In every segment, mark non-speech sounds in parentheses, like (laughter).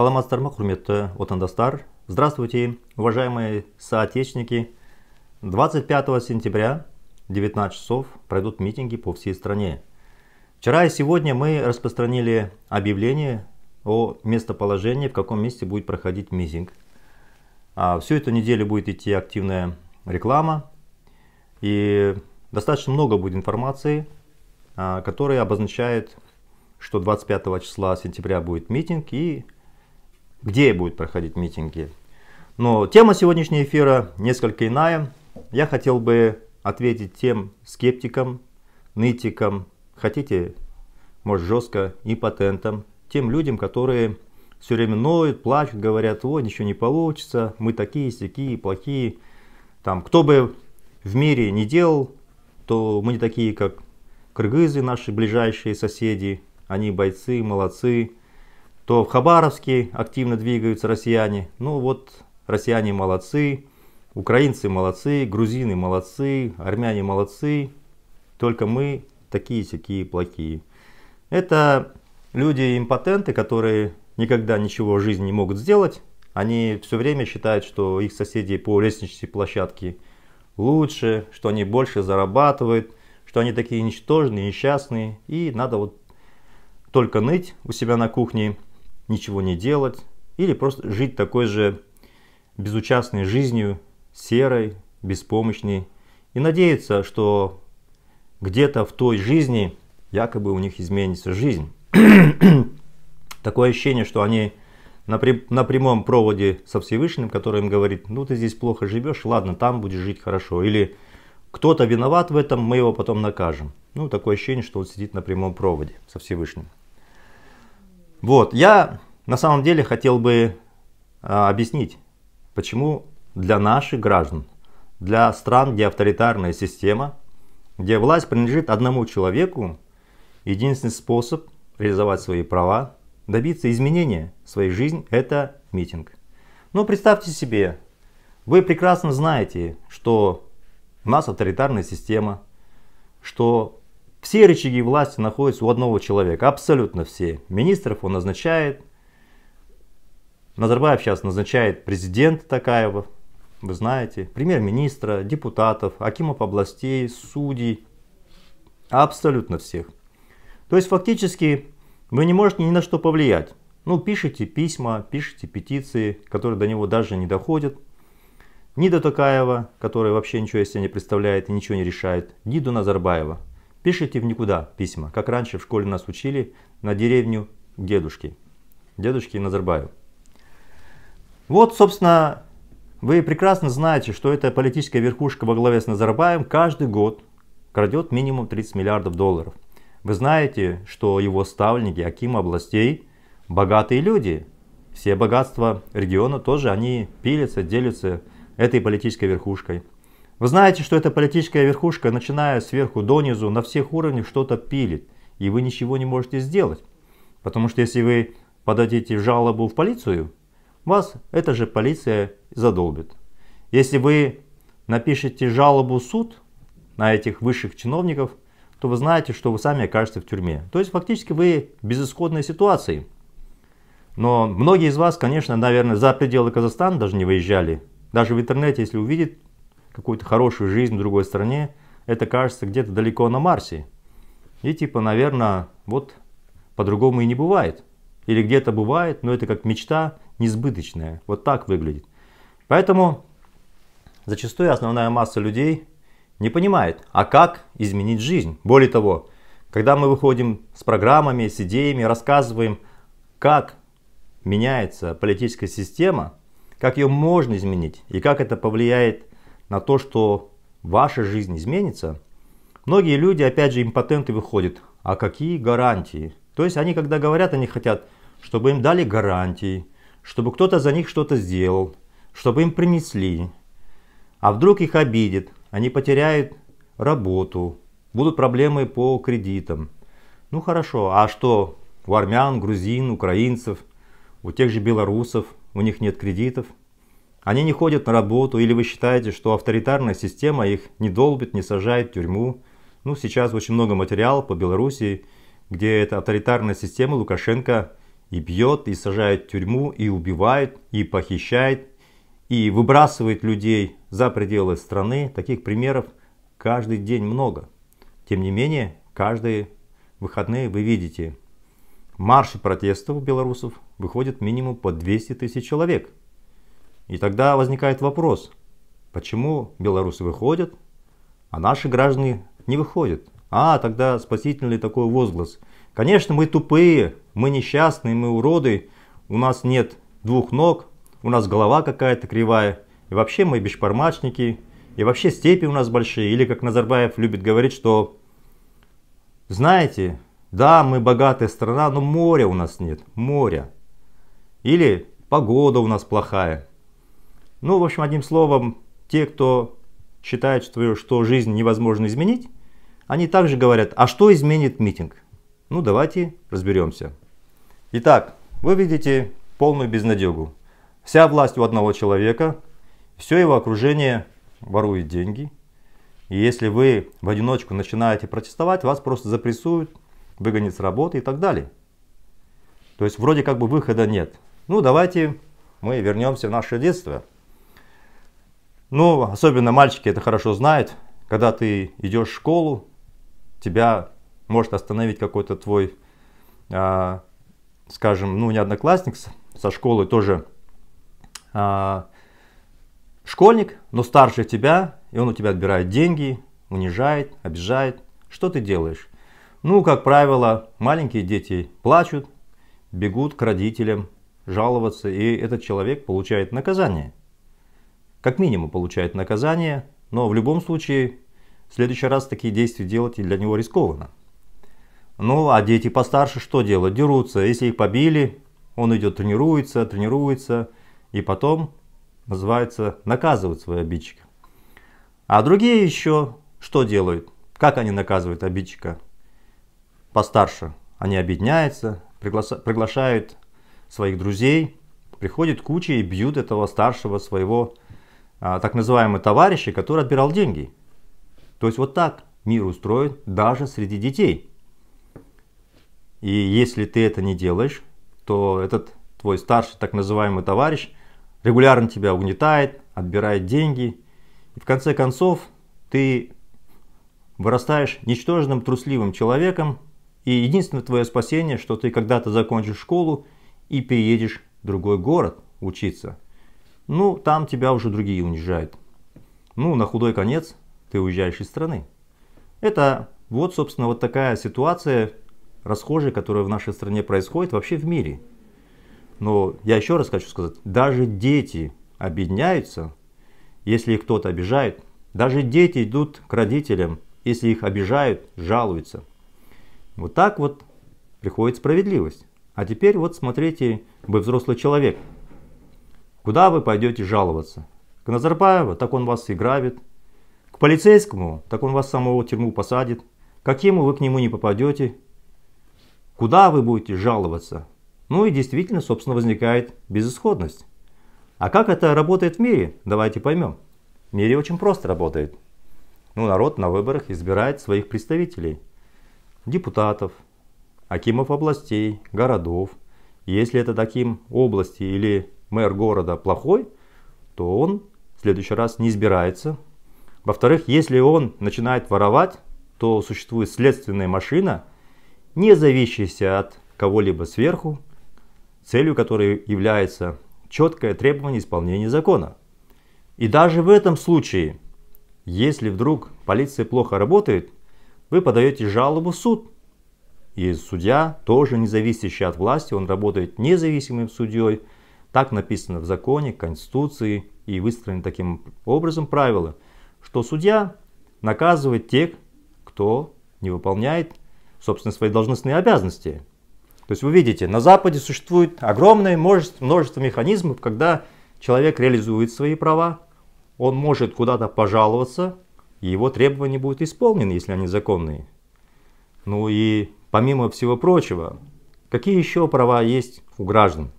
Салам ма құрметті отандастар здравствуйте уважаемые соотечественники 25 сентября 19 часов пройдут митинги по всей стране вчера и сегодня мы распространили объявление о местоположении в каком месте будет проходить митинг а, всю эту неделю будет идти активная реклама и достаточно много будет информации, а, которая обозначает, что 25 числа сентября будет митинг и где будут проходить митинги. Но тема сегодняшнего эфира несколько иная. Я хотел бы ответить тем скептикам, нытикам, хотите, может жестко, импотентам, тем людям, которые все время ноют, плачут, говорят, о, ничего не получится, мы такие, сякие, плохие. Там, кто бы в мире не делал, то мы не такие, как кыргызы, наши ближайшие соседи, они бойцы, молодцы, то в Хабаровске активно двигаются россияне. Ну вот, россияне молодцы, украинцы молодцы, грузины молодцы, армяне молодцы. Только мы такие-сякие плохие. Это люди-импотенты, которые никогда ничего в жизни не могут сделать. Они все время считают, что их соседи по лестничной площадке лучше, что они больше зарабатывают, что они такие ничтожные, несчастные. И надо вот только ныть у себя на кухне ничего не делать, или просто жить такой же безучастной жизнью, серой, беспомощной, и надеяться, что где-то в той жизни якобы у них изменится жизнь. (clears throat) Такое ощущение, что они на, при, на прямом проводе со Всевышним, который им говорит, ну ты здесь плохо живешь, ладно, там будешь жить хорошо. Или кто-то виноват в этом, мы его потом накажем. Ну, такое ощущение, что он сидит на прямом проводе со Всевышним. Вот, я на самом деле хотел бы а, объяснить, почему для наших граждан, для стран, где авторитарная система, где власть принадлежит одному человеку, единственный способ реализовать свои права, добиться изменения своей жизни – это митинг. Но ну, представьте себе, вы прекрасно знаете, что у нас авторитарная система, что все рычаги власти находятся у одного человека, абсолютно все. Министров он назначает. Назарбаев сейчас назначает президента Такаева, вы знаете, премьер-министра, депутатов, акимов областей, судей, абсолютно всех. То есть фактически вы не можете ни на что повлиять. Ну, пишите письма, пишите петиции, которые до него даже не доходят. Ни до Токаева, который вообще ничего из себя не представляет и ничего не решает, ни до Назарбаева, Пишите в никуда письма, как раньше в школе нас учили, на деревню дедушки, дедушки Назарбаев. Вот, собственно, вы прекрасно знаете, что эта политическая верхушка во главе с Назарбаем каждый год крадет минимум 30 миллиардов долларов. Вы знаете, что его ставленники, аким областей, богатые люди. Все богатства региона тоже, они пилятся, делятся этой политической верхушкой. Вы знаете, что эта политическая верхушка, начиная сверху донизу, на всех уровнях что-то пилит, и вы ничего не можете сделать. Потому что если вы подадите жалобу в полицию, вас эта же полиция задолбит. Если вы напишите жалобу в суд на этих высших чиновников, то вы знаете, что вы сами окажетесь в тюрьме. То есть фактически вы в безысходной ситуации. Но многие из вас, конечно, наверное, за пределы Казахстана даже не выезжали. Даже в интернете, если увидит какую-то хорошую жизнь в другой стране, это кажется где-то далеко на Марсе. И типа, наверное, вот по-другому и не бывает. Или где-то бывает, но это как мечта несбыточная. Вот так выглядит. Поэтому зачастую основная масса людей не понимает, а как изменить жизнь. Более того, когда мы выходим с программами, с идеями, рассказываем, как меняется политическая система, как ее можно изменить и как это повлияет на то, что ваша жизнь изменится, многие люди, опять же, импотенты выходят. А какие гарантии? То есть они, когда говорят, они хотят, чтобы им дали гарантии, чтобы кто-то за них что-то сделал, чтобы им принесли. А вдруг их обидит, они потеряют работу, будут проблемы по кредитам. Ну хорошо, а что у армян, грузин, украинцев, у тех же белорусов, у них нет кредитов – они не ходят на работу, или вы считаете, что авторитарная система их не долбит, не сажает в тюрьму. Ну, сейчас очень много материала по Белоруссии, где эта авторитарная система Лукашенко и бьет, и сажает в тюрьму, и убивает, и похищает, и выбрасывает людей за пределы страны. Таких примеров каждый день много. Тем не менее, каждые выходные вы видите марши протестов белорусов выходят минимум по 200 тысяч человек – и тогда возникает вопрос, почему белорусы выходят, а наши граждане не выходят? А, тогда спасительный такой возглас. Конечно, мы тупые, мы несчастные, мы уроды, у нас нет двух ног, у нас голова какая-то кривая, и вообще мы бешпармачники, и вообще степи у нас большие. Или, как Назарбаев любит говорить, что, знаете, да, мы богатая страна, но моря у нас нет, моря. Или погода у нас плохая, ну, в общем, одним словом, те, кто считает, что, что жизнь невозможно изменить, они также говорят, а что изменит митинг? Ну, давайте разберемся. Итак, вы видите полную безнадегу. Вся власть у одного человека, все его окружение ворует деньги. И если вы в одиночку начинаете протестовать, вас просто запрессуют, выгонят с работы и так далее. То есть вроде как бы выхода нет. Ну давайте мы вернемся в наше детство. Ну, особенно мальчики это хорошо знают. Когда ты идешь в школу, тебя может остановить какой-то твой, а, скажем, ну не одноклассник со школы тоже а, школьник, но старше тебя, и он у тебя отбирает деньги, унижает, обижает. Что ты делаешь? Ну, как правило, маленькие дети плачут, бегут к родителям жаловаться, и этот человек получает наказание – как минимум получает наказание, но в любом случае в следующий раз такие действия делать и для него рискованно. Ну а дети постарше что делают? Дерутся. Если их побили, он идет тренируется, тренируется и потом, называется, наказывают своего обидчика. А другие еще что делают? Как они наказывают обидчика? Постарше. Они объединяются, пригласа- приглашают своих друзей, приходят куча и бьют этого старшего своего а, так называемые товарищи, который отбирал деньги. То есть вот так мир устроен даже среди детей. И если ты это не делаешь, то этот твой старший так называемый товарищ регулярно тебя угнетает, отбирает деньги. И в конце концов ты вырастаешь ничтожным, трусливым человеком. И единственное твое спасение, что ты когда-то закончишь школу и переедешь в другой город учиться ну там тебя уже другие унижают. Ну, на худой конец ты уезжаешь из страны. Это вот, собственно, вот такая ситуация расхожая, которая в нашей стране происходит вообще в мире. Но я еще раз хочу сказать, даже дети объединяются, если их кто-то обижает. Даже дети идут к родителям, если их обижают, жалуются. Вот так вот приходит справедливость. А теперь вот смотрите, вы взрослый человек, Куда вы пойдете жаловаться? К Назарбаеву, так он вас и грабит. К полицейскому, так он вас самого в тюрьму посадит. Каким вы к нему не попадете? Куда вы будете жаловаться? Ну и действительно, собственно, возникает безысходность. А как это работает в мире? Давайте поймем. В мире очень просто работает. Ну, народ на выборах избирает своих представителей. Депутатов, акимов областей, городов. Если это таким области или мэр города плохой, то он в следующий раз не избирается. Во-вторых, если он начинает воровать, то существует следственная машина, не зависящая от кого-либо сверху, целью которой является четкое требование исполнения закона. И даже в этом случае, если вдруг полиция плохо работает, вы подаете жалобу в суд. И судья тоже не зависящий от власти, он работает независимым судьей, так написано в законе, конституции и выстроены таким образом правила, что судья наказывает тех, кто не выполняет, собственно, свои должностные обязанности. То есть вы видите, на Западе существует огромное множество, множество механизмов, когда человек реализует свои права, он может куда-то пожаловаться, и его требования будут исполнены, если они законные. Ну и помимо всего прочего, какие еще права есть у граждан?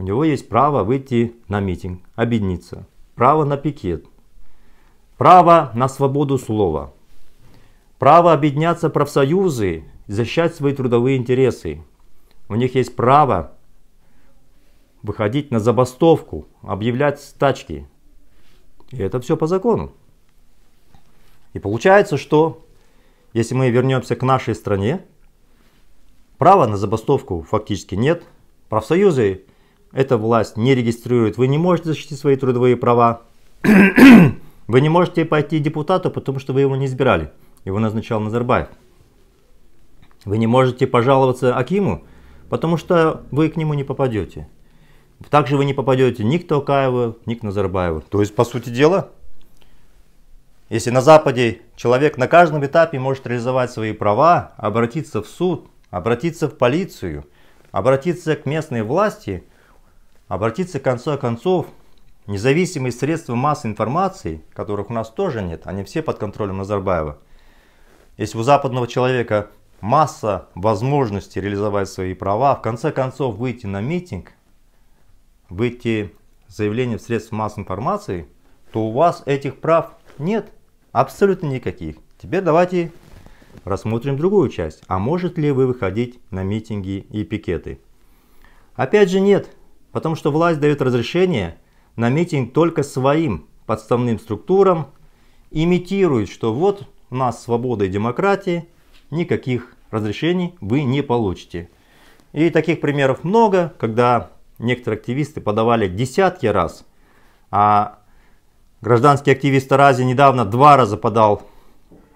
У него есть право выйти на митинг, объединиться, право на пикет, право на свободу слова, право объединяться профсоюзы, защищать свои трудовые интересы. У них есть право выходить на забастовку, объявлять стачки. И это все по закону. И получается, что если мы вернемся к нашей стране, права на забастовку фактически нет. Профсоюзы эта власть не регистрирует, вы не можете защитить свои трудовые права, вы не можете пойти депутату, потому что вы его не избирали, его назначал Назарбаев. Вы не можете пожаловаться Акиму, потому что вы к нему не попадете. Также вы не попадете ни к Токаеву, ни к Назарбаеву. То есть, по сути дела, если на Западе человек на каждом этапе может реализовать свои права, обратиться в суд, обратиться в полицию, обратиться к местной власти – обратиться к концу концов независимые средства массовой информации, которых у нас тоже нет, они все под контролем Назарбаева. Если у западного человека масса возможностей реализовать свои права, в конце концов выйти на митинг, выйти заявление в средства массовой информации, то у вас этих прав нет абсолютно никаких. Теперь давайте рассмотрим другую часть. А может ли вы выходить на митинги и пикеты? Опять же нет, потому что власть дает разрешение на митинг только своим подставным структурам, имитирует, что вот у нас свобода и демократия, никаких разрешений вы не получите. И таких примеров много, когда некоторые активисты подавали десятки раз, а гражданский активист Арази недавно два раза подал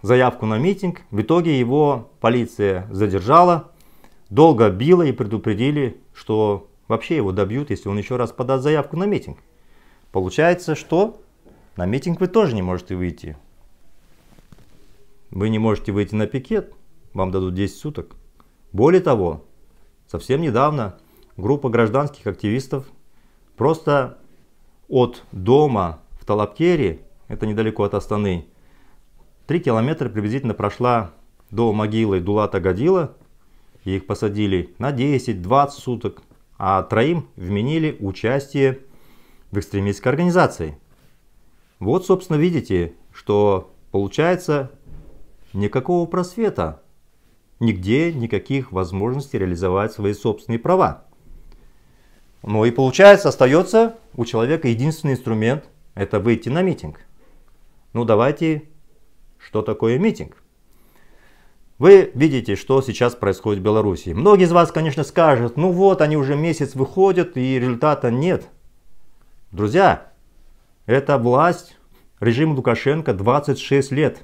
заявку на митинг. В итоге его полиция задержала, долго била и предупредили, что Вообще его добьют, если он еще раз подаст заявку на митинг. Получается, что на митинг вы тоже не можете выйти. Вы не можете выйти на пикет, вам дадут 10 суток. Более того, совсем недавно группа гражданских активистов просто от дома в Талапкере, это недалеко от Астаны, 3 километра приблизительно прошла до могилы Дулата Гадила, и их посадили на 10-20 суток а троим вменили участие в экстремистской организации. Вот, собственно, видите, что получается никакого просвета, нигде никаких возможностей реализовать свои собственные права. Ну и получается, остается у человека единственный инструмент – это выйти на митинг. Ну давайте, что такое митинг? Вы видите, что сейчас происходит в Беларуси. Многие из вас, конечно, скажут, ну вот, они уже месяц выходят и результата нет. Друзья, эта власть, режим Лукашенко 26 лет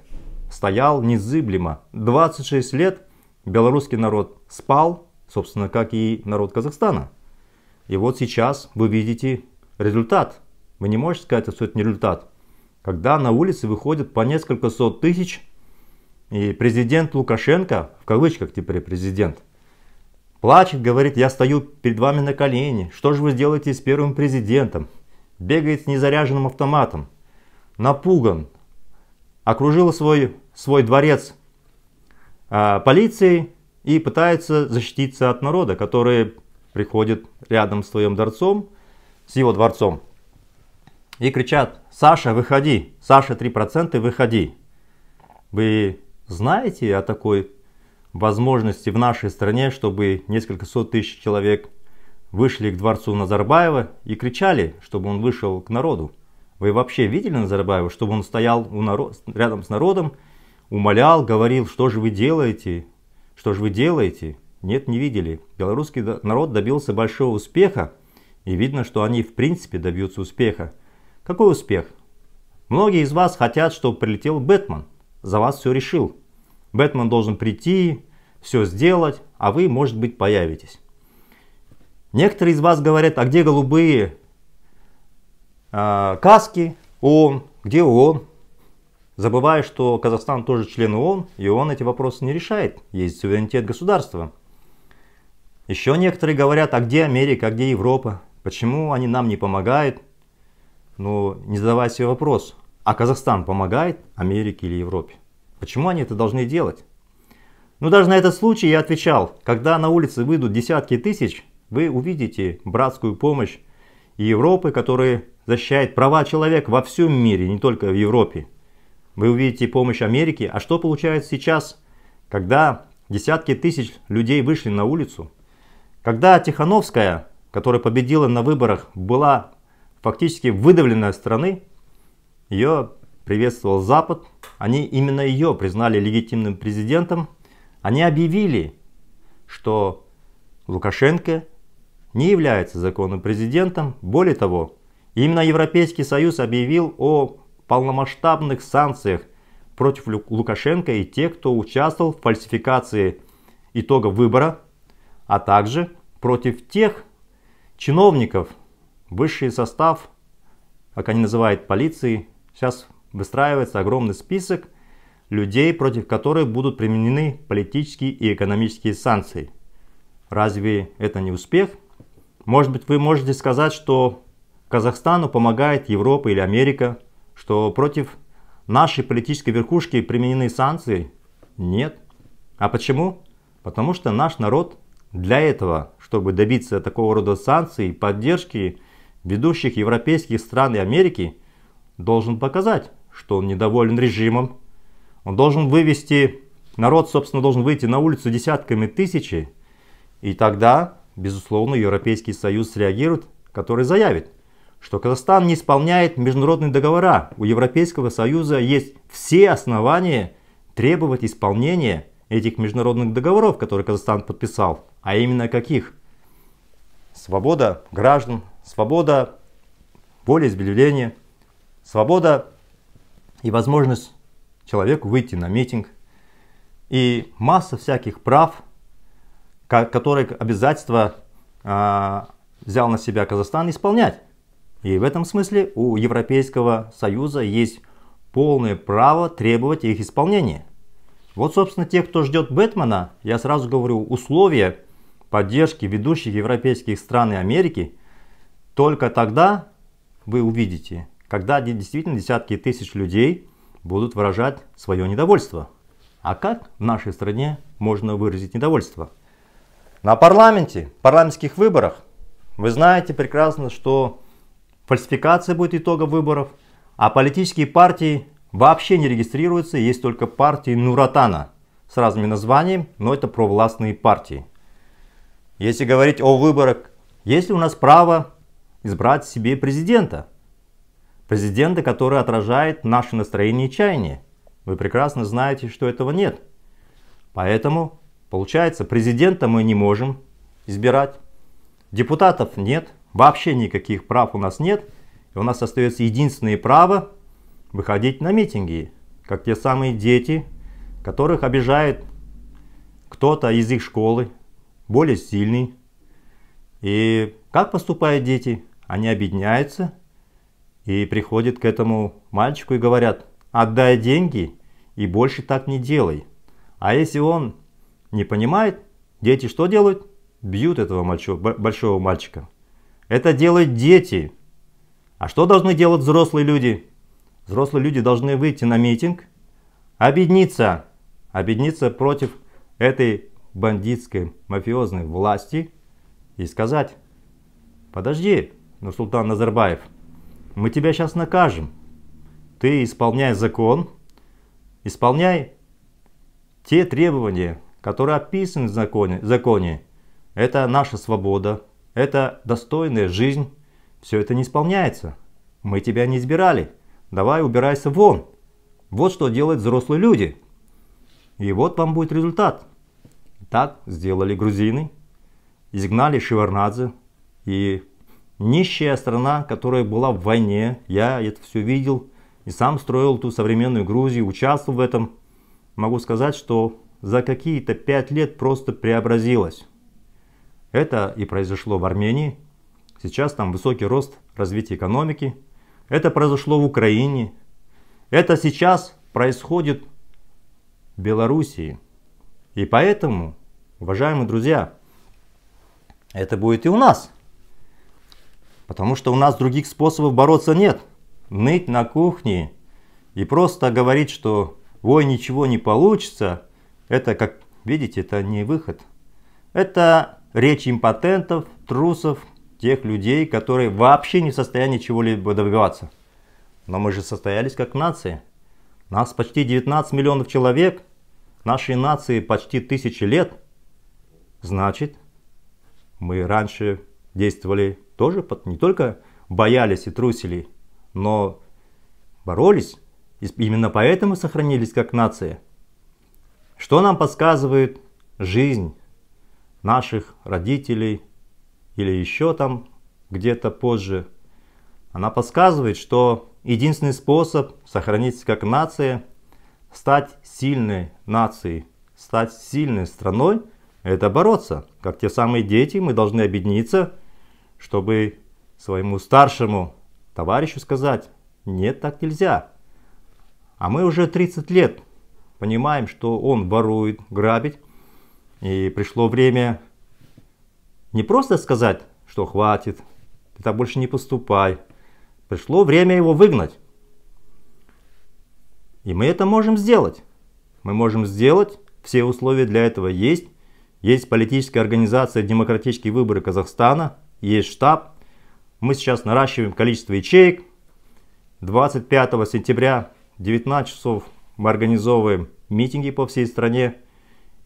стоял незыблемо. 26 лет белорусский народ спал, собственно, как и народ Казахстана. И вот сейчас вы видите результат. Вы не можете сказать, что это не результат. Когда на улице выходит по несколько сот тысяч и президент Лукашенко, в кавычках теперь президент, плачет, говорит, я стою перед вами на колени, что же вы сделаете с первым президентом? Бегает с незаряженным автоматом, напуган, окружил свой, свой дворец э, полицией и пытается защититься от народа, который приходит рядом с твоим дворцом, с его дворцом. И кричат, Саша, выходи, Саша 3%, выходи. Вы знаете о такой возможности в нашей стране, чтобы несколько сот тысяч человек вышли к дворцу Назарбаева и кричали, чтобы он вышел к народу? Вы вообще видели Назарбаева, чтобы он стоял у народ, рядом с народом, умолял, говорил, что же вы делаете, что же вы делаете? Нет, не видели. Белорусский народ добился большого успеха, и видно, что они в принципе добьются успеха. Какой успех? Многие из вас хотят, чтобы прилетел Бэтмен за вас все решил. Бэтмен должен прийти, все сделать, а вы, может быть, появитесь. Некоторые из вас говорят, а где голубые э, каски ООН, где ООН? Забывая, что Казахстан тоже член ООН, и ООН эти вопросы не решает, есть суверенитет государства. Еще некоторые говорят, а где Америка, а где Европа, почему они нам не помогают? Но ну, не задавая себе вопрос, а Казахстан помогает Америке или Европе. Почему они это должны делать? Ну даже на этот случай я отвечал, когда на улице выйдут десятки тысяч, вы увидите братскую помощь Европы, которая защищает права человека во всем мире, не только в Европе. Вы увидите помощь Америки. А что получается сейчас, когда десятки тысяч людей вышли на улицу? Когда Тихановская, которая победила на выборах, была фактически выдавлена из страны, ее приветствовал Запад. Они именно ее признали легитимным президентом. Они объявили, что Лукашенко не является законным президентом. Более того, именно Европейский Союз объявил о полномасштабных санкциях против Лукашенко и тех, кто участвовал в фальсификации итогов выбора, а также против тех чиновников, высший состав, как они называют полиции, Сейчас выстраивается огромный список людей, против которых будут применены политические и экономические санкции. Разве это не успех? Может быть, вы можете сказать, что Казахстану помогает Европа или Америка, что против нашей политической верхушки применены санкции? Нет. А почему? Потому что наш народ для этого, чтобы добиться такого рода санкций, и поддержки ведущих европейских стран и Америки – должен показать, что он недоволен режимом. Он должен вывести, народ, собственно, должен выйти на улицу десятками тысячи. И тогда, безусловно, Европейский Союз среагирует, который заявит, что Казахстан не исполняет международные договора. У Европейского Союза есть все основания требовать исполнения этих международных договоров, которые Казахстан подписал. А именно каких? Свобода граждан, свобода волеизъявления, свобода и возможность человеку выйти на митинг. И масса всяких прав, которые обязательства э, взял на себя Казахстан исполнять. И в этом смысле у Европейского Союза есть полное право требовать их исполнения. Вот, собственно, те, кто ждет Бэтмена, я сразу говорю, условия поддержки ведущих европейских стран и Америки, только тогда вы увидите, когда действительно десятки тысяч людей будут выражать свое недовольство. А как в нашей стране можно выразить недовольство? На парламенте, парламентских выборах, вы знаете прекрасно, что фальсификация будет итога выборов, а политические партии вообще не регистрируются, есть только партии Нуратана с разными названиями, но это провластные партии. Если говорить о выборах, есть ли у нас право избрать себе президента? Президента, который отражает наше настроение и чаяние. Вы прекрасно знаете, что этого нет. Поэтому, получается, президента мы не можем избирать. Депутатов нет, вообще никаких прав у нас нет. И у нас остается единственное право выходить на митинги, как те самые дети, которых обижает кто-то из их школы, более сильный. И как поступают дети? Они объединяются и приходят к этому мальчику и говорят, отдай деньги и больше так не делай. А если он не понимает, дети что делают? Бьют этого мальчо, большого мальчика. Это делают дети. А что должны делать взрослые люди? Взрослые люди должны выйти на митинг, объединиться, объединиться против этой бандитской мафиозной власти и сказать, подожди, Нурсултан Назарбаев, мы тебя сейчас накажем. Ты исполняй закон, исполняй те требования, которые описаны в законе. законе. Это наша свобода, это достойная жизнь. Все это не исполняется. Мы тебя не избирали. Давай убирайся вон. Вот что делают взрослые люди. И вот вам будет результат. Так сделали грузины, изгнали Шеварнадзе и Нищая страна, которая была в войне, я это все видел и сам строил ту современную Грузию, участвовал в этом. Могу сказать, что за какие-то пять лет просто преобразилась. Это и произошло в Армении. Сейчас там высокий рост развития экономики. Это произошло в Украине. Это сейчас происходит в Белоруссии. И поэтому, уважаемые друзья, это будет и у нас – Потому что у нас других способов бороться нет. Ныть на кухне и просто говорить, что «ой, ничего не получится», это, как видите, это не выход. Это речь импотентов, трусов, тех людей, которые вообще не в состоянии чего-либо добиваться. Но мы же состоялись как нации. Нас почти 19 миллионов человек, нашей нации почти тысячи лет. Значит, мы раньше действовали тоже не только боялись и трусили, но боролись. И именно поэтому сохранились как нация. Что нам подсказывает жизнь наших родителей или еще там где-то позже? Она подсказывает, что единственный способ сохраниться как нация, стать сильной нацией, стать сильной страной, это бороться. Как те самые дети, мы должны объединиться – чтобы своему старшему товарищу сказать, нет, так нельзя. А мы уже 30 лет понимаем, что он ворует, грабит. И пришло время не просто сказать, что хватит, ты так больше не поступай. Пришло время его выгнать. И мы это можем сделать. Мы можем сделать, все условия для этого есть. Есть политическая организация «Демократические выборы Казахстана», есть штаб. Мы сейчас наращиваем количество ячеек. 25 сентября 19 часов мы организовываем митинги по всей стране.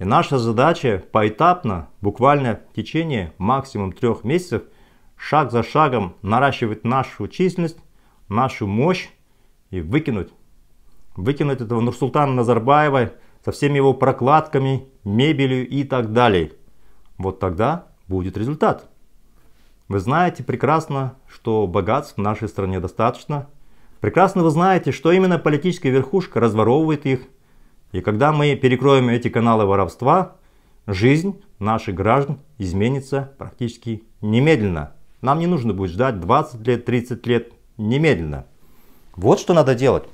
И наша задача поэтапно, буквально в течение максимум трех месяцев, шаг за шагом наращивать нашу численность, нашу мощь и выкинуть. Выкинуть этого Нурсултана Назарбаева со всеми его прокладками, мебелью и так далее. Вот тогда будет результат. Вы знаете прекрасно, что богатств в нашей стране достаточно. Прекрасно вы знаете, что именно политическая верхушка разворовывает их. И когда мы перекроем эти каналы воровства, жизнь наших граждан изменится практически немедленно. Нам не нужно будет ждать 20 лет, 30 лет, немедленно. Вот что надо делать.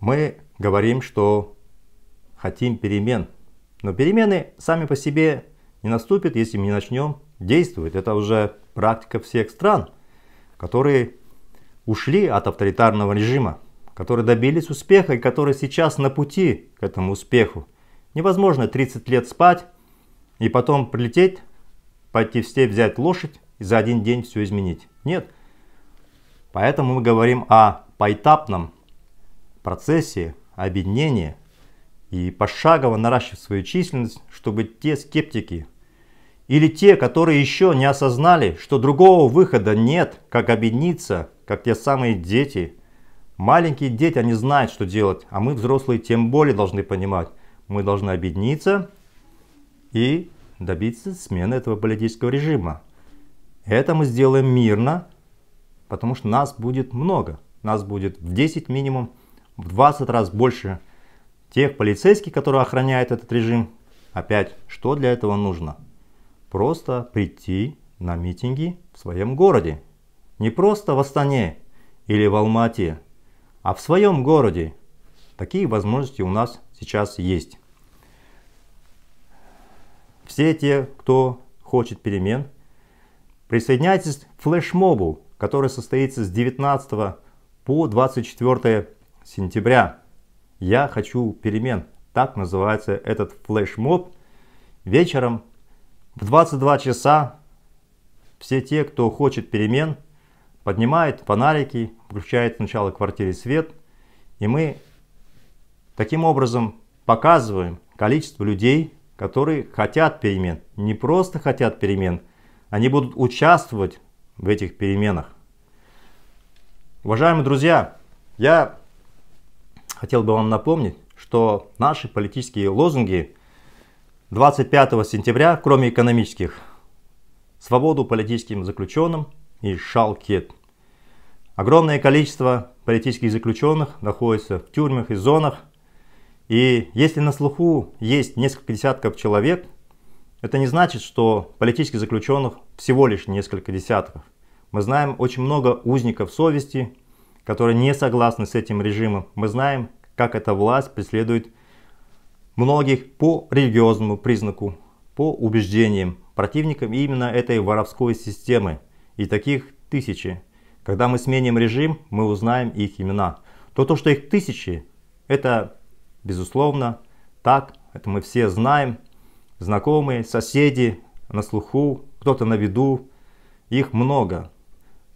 Мы говорим, что хотим перемен. Но перемены сами по себе не наступит, если мы не начнем действовать. Это уже практика всех стран, которые ушли от авторитарного режима, которые добились успеха и которые сейчас на пути к этому успеху. Невозможно 30 лет спать и потом прилететь, пойти в степь, взять лошадь и за один день все изменить. Нет. Поэтому мы говорим о поэтапном процессе объединения и пошагово наращивать свою численность, чтобы те скептики, или те, которые еще не осознали, что другого выхода нет, как объединиться, как те самые дети. Маленькие дети, они знают, что делать, а мы, взрослые, тем более должны понимать. Мы должны объединиться и добиться смены этого политического режима. Это мы сделаем мирно, потому что нас будет много. Нас будет в 10 минимум, в 20 раз больше тех полицейских, которые охраняют этот режим. Опять, что для этого нужно? просто прийти на митинги в своем городе. Не просто в Астане или в Алмате, а в своем городе. Такие возможности у нас сейчас есть. Все те, кто хочет перемен, присоединяйтесь к флешмобу, который состоится с 19 по 24 сентября. Я хочу перемен. Так называется этот флешмоб. Вечером в 22 часа все те, кто хочет перемен, поднимают фонарики, включают сначала в квартире свет, и мы таким образом показываем количество людей, которые хотят перемен. Не просто хотят перемен, они будут участвовать в этих переменах. Уважаемые друзья, я хотел бы вам напомнить, что наши политические лозунги – 25 сентября, кроме экономических, свободу политическим заключенным и шалкет. Огромное количество политических заключенных находится в тюрьмах и зонах. И если на слуху есть несколько десятков человек, это не значит, что политических заключенных всего лишь несколько десятков. Мы знаем очень много узников совести, которые не согласны с этим режимом. Мы знаем, как эта власть преследует многих по религиозному признаку, по убеждениям противникам именно этой воровской системы. И таких тысячи. Когда мы сменим режим, мы узнаем их имена. То, то что их тысячи, это безусловно так, это мы все знаем. Знакомые, соседи, на слуху, кто-то на виду. Их много.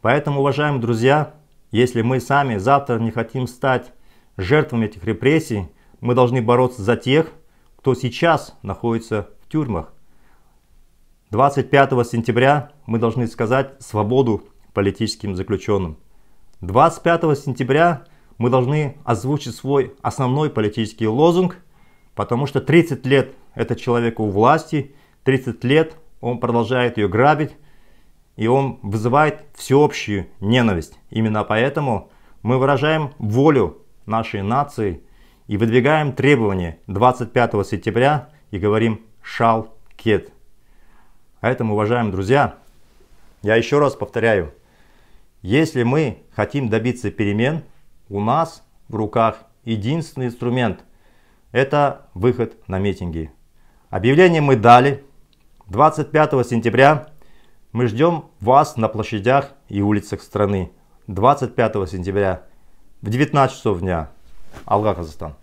Поэтому, уважаемые друзья, если мы сами завтра не хотим стать жертвами этих репрессий, мы должны бороться за тех, кто сейчас находится в тюрьмах. 25 сентября мы должны сказать свободу политическим заключенным. 25 сентября мы должны озвучить свой основной политический лозунг, потому что 30 лет этот человек у власти, 30 лет он продолжает ее грабить, и он вызывает всеобщую ненависть. Именно поэтому мы выражаем волю нашей нации – и выдвигаем требование 25 сентября и говорим «шал кет». Поэтому, уважаемые друзья, я еще раз повторяю, если мы хотим добиться перемен, у нас в руках единственный инструмент – это выход на митинги. Объявление мы дали. 25 сентября мы ждем вас на площадях и улицах страны. 25 сентября в 19 часов дня алға қазақстан